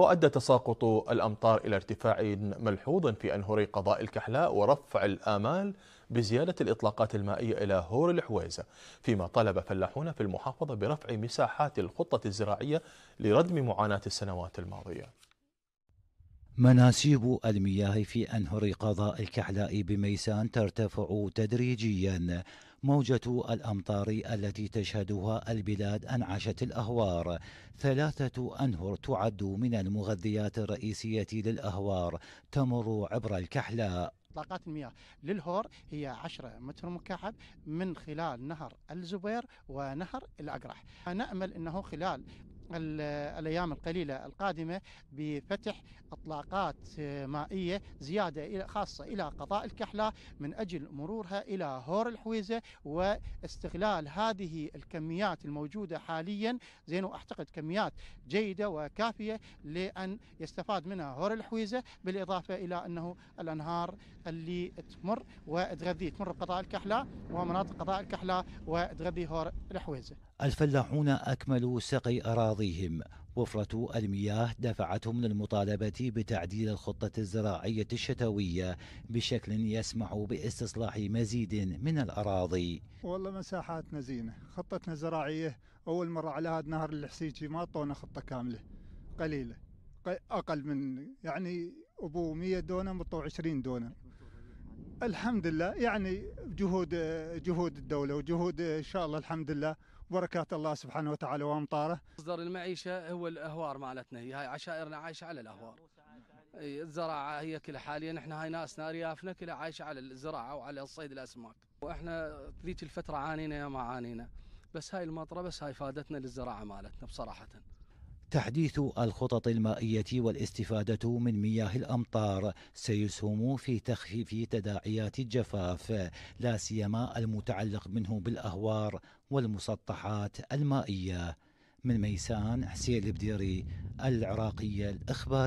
وأدى تساقط الأمطار إلى ارتفاع ملحوظ في أنهر قضاء الكحلاء ورفع الآمال بزيادة الإطلاقات المائية إلى هور الحويزة فيما طلب فلاحون في المحافظة برفع مساحات الخطة الزراعية لردم معاناة السنوات الماضية مناسيب المياه في أنهر قضاء الكحلاء بميسان ترتفع تدريجيا موجة الأمطار التي تشهدها البلاد أنعشت الأهوار ثلاثة أنهر تعد من المغذيات الرئيسية للأهوار تمر عبر الكحلاء طاقات المياه للهور هي 10 متر مكعب من خلال نهر الزبير ونهر الاقرح نامل انه خلال الأيام القليلة القادمة بفتح أطلاقات آه، مائية زيادة إلى خاصة إلى قضاء الكحله من أجل مرورها إلى هور الحويزة واستغلال هذه الكميات الموجودة حاليا زين وأعتقد كميات جيدة وكافية لأن يستفاد منها هور الحويزة بالإضافة إلى أنه الأنهار اللي تمر وتغذي تمر بقضاء الكحله ومناطق قضاء الكحله وتغذي هور الحويزة الفلاحون أكملوا سقي أراضيهم وفرة المياه دفعتهم للمطالبة بتعديل الخطة الزراعية الشتوية بشكل يسمح باستصلاح مزيد من الأراضي والله مساحاتنا زينة خطتنا الزراعية أول مرة على هذا نهر الحسيجي ما أعطونا خطة كاملة قليلة أقل من يعني أبو 100 دونم أعطوا 20 دونم الحمد لله يعني جهود جهود الدولة وجهود إن شاء الله الحمد لله بركات الله سبحانه وتعالى وامطاره. مصدر المعيشه هو الاهوار مالتنا هي هاي عشائرنا عايشه على الاهوار. الزراعه هي كلها حاليا احنا هاي ناسنا ريافنا كلها عايشه على الزراعه وعلى الصيد الاسماك. واحنا ذيك الفتره عانينا يا ما عانينا بس هاي المطره بس هاي فادتنا للزراعه مالتنا بصراحه. تحديث الخطط المائية والاستفادة من مياه الأمطار سيسهم في تخفيف تداعيات الجفاف لا سيما المتعلق منه بالأهوار والمسطحات المائية من ميسان حسين البديري العراقية الإخبارية